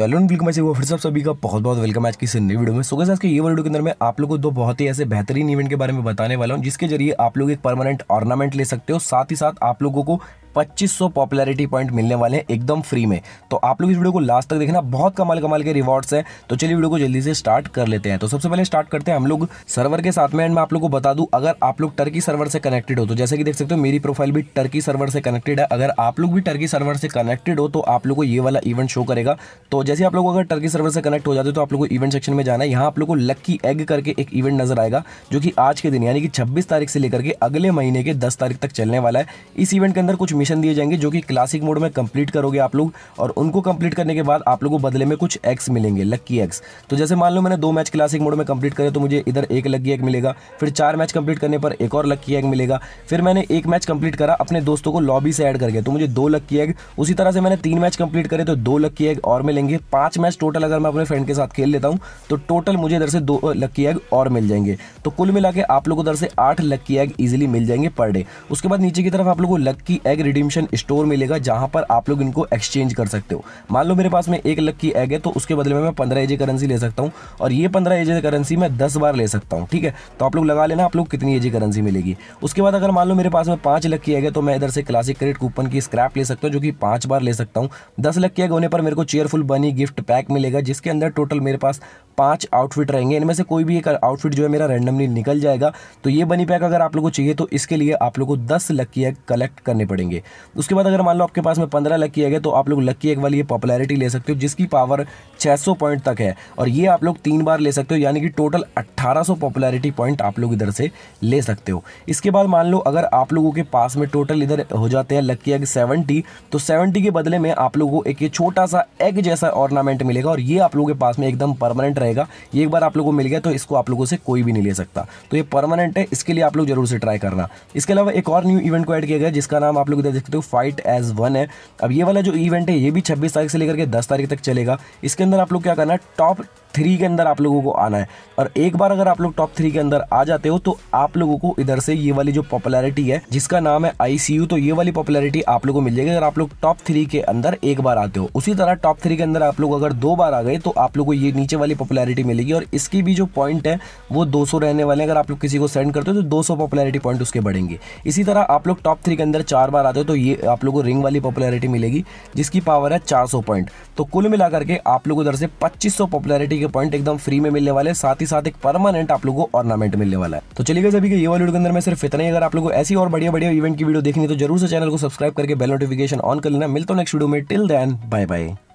तो hello welcome मैं वो फिर आप सभी का बहुत बहुत वेलकम आज की नई वीडियो में सो आज के ये वीडियो के अंदर मैं आप लोगों को दो बहुत ही ऐसे बेहतरीन इवेंट के बारे में बताने वाला हूँ जिसके जरिए आप लोग एक परमानेंट ऑर्नामेंट ले सकते हो साथ ही साथ आप लोगों को सौ पॉपुलरिटी पॉइंट मिलने वाले हैं एकदम फ्री में तो आप लोग इस वीडियो को लास्ट तक देखना बहुत कमाल कमाल के रिवॉर्ड्स हैं तो चलिए वीडियो को जल्दी से स्टार्ट कर लेते हैं तो सबसे पहले स्टार्ट करते हैं हम लोग सर्वर के साथ में एंड मैं आप लोग को बता दूं अगर आप लोग टर्की सर्वर से कनेक्टेड हो तो जैसे कि देख सकते हो मेरी प्रोफाइल भी टर्की सर्वर से कनेक्टेड है अगर आप लोग भी टर्की सर्वर से कनेक्टेड हो तो आप लोग को ये वाला इवेंट शो करेगा तो जैसे आप लोग अगर टर्की सर्वर से कनेक्ट हो जाते हो तो आप लोग को इवेंट सेक्शन में जाना है यहाँ आप लोग को लक्की एग करके एक इवेंट नजर आएगा जो कि आज के दिन यानी कि छब्बीस तारीख से लेकर के अगले महीने के दस तारीख तक चलने वाला है इस इवेंट के अंदर कुछ मिशन दिए जाएंगे जो कि क्लासिक मोड में कंप्लीट करोगे आप लोग और उनको कंप्लीट करने के बाद आप लोगों को बदले में कुछ एक्स मिलेंगे लक्की एक्स तो जैसे मान लो मैंने दो मैच क्लासिक मोड में कंप्लीट करे तो मुझे इधर एक लक्की एग मिलेगा फिर चार मैच कंप्लीट करने पर एक और लक्की एग मिलेगा फिर मैंने एक मैच कंप्लीट करा अपने दोस्तों को लॉबी से ऐड करके तो मुझे दो लक्की एग उसी तरह से मैंने तीन मैच कंप्लीट करे तो दो लक्की एग और मिलेंगे पांच मैच टोटल अगर मैं अपने फ्रेंड के साथ खेल लेता हूँ तो टोटल मुझे इधर से दो लक्की एग और मिल जाएंगे तो कुल मिला आप लोग उधर से आठ लक्की एग ईजिली मिल जाएंगे पर डे उसके बाद नीचे की तरफ आप लोग को लक्की एग रिडीमशन स्टोर मिलेगा जहाँ पर आप लोग इनको एक्सचेंज कर सकते हो मान लो मेरे पास में एक लख की एग है तो उसके बदले में मैं पंद्रह एजे करेंसी ले सकता हूँ और ये पंद्रह एजे करेंसी मैं दस बार ले सकता हूँ ठीक है तो आप लोग लगा लेना आप लोग कितनी एजे करेंसी मिलेगी उसके बाद अगर मान लो मेरे पास में पाँच लख की एग है तो मैं इधर से क्लासिक क्रेडिट कूपन की स्क्रैप ले सकता हूँ जो कि पाँच बार ले सकता हूँ दस लख की एग होने पर मेरे को चेयरफुल बनी गिफ्ट पैक मिलेगा जिसके अंदर टोटल मेरे पास पाँच आउटफिट रहेंगे इनमें से कोई भी एक आउटफिट जो है मेरा रैंडमली निकल जाएगा तो ये बनी पैक अगर आप लोग को चाहिए तो इसके लिए आप लोग को दस लक्की एग कलेक्ट करने पड़ेंगे चाहिए उसके बाद अगर मान लो आपके पास में पंद्रह लकी एग है तो आप लोग लकी एग वाली ये पॉपुलैरिटी ले सकते हो जिसकी पावर 600 पॉइंट तक है और ये आप लोग तीन बार ले सकते हो यानी कि टोटल 1800 पॉपुलैरिटी पॉइंट आप लोग इधर से ले सकते हो इसके बाद मान लो अगर आप लोगों के पास में टोटल इधर हो जाते हैं लकी एग सेवेंटी तो सेवेंटी के बदले में आप लोगों को एक ये छोटा सा एग जैसा ऑर्नामेंट मिलेगा और ये आप लोगों के पास में एकदम परमानेंट रहेगा ये एक बार आप लोगों को मिल गया तो इसको आप लोगों से कोई भी नहीं ले सकता तो ये परमानेंट है इसके लिए आप लोग जरूर से ट्राई करना इसके अलावा एक और न्यू इवेंट को ऐड किया गया जिसका नाम आप लोग देख सकते हो फाइट एज वन है अब ये वाला जो इवेंट है ये भी छब्बीस तारीख से लेकर के दस तारीख तक चलेगा इसके अंदर आप लोग क्या करना है टॉप थ्री के अंदर आप लोगों को आना है और एक बार अगर आप लोग टॉप थ्री के अंदर आ जाते हो तो आप लोगों को इधर से ये वाली जो पॉपुलैरिटी है जिसका नाम है आईसीयू तो ये वाली पॉपुलैरिटी आप लोगों को मिल जाएगी अगर आप लोग टॉप थ्री के अंदर एक बार आते हो उसी तरह टॉप थ्री के अंदर आप लोग अगर दो बार आ गए तो आप लोग को ये नीचे वाली पॉपुलैरिटी मिलेगी और इसकी भी जो पॉइंट है वो दो रहने वाले अगर आप लोग किसी को सेंड करते हो तो दो सौ पॉपुलैरिटी पॉइंट उसके बढ़ेंगे इसी तरह आप लोग टॉप थ्री के अंदर चार बार आते हो तो, तो ये आप लोगों को रिंग वाली पॉपुलैरिटी मिलेगी जिसकी पावर है 400 पॉइंट तो कुल मिलाकर के आप लोगों उधर से 2500 पॉपुलैरिटी के पॉइंट एकदम फ्री में मिलने वाले साथ ही साथ एक परमानेंट आप लोगों को ऑर्नामेंट मिलने वाला है तो चलिए अभी ये वाली के अंदर में सिर्फ इतना ही अगर आप लोगों को ऐसी और बढ़िया बढ़िया इवेंट की वीडियो देखनी तो जरूर से चैनल को सब्सक्राइब करके बेल नोटिफिकेशन ऑन कर लेना मिलता हूँ नेक्स्ट वीडियो में टिल दैन बाय बाय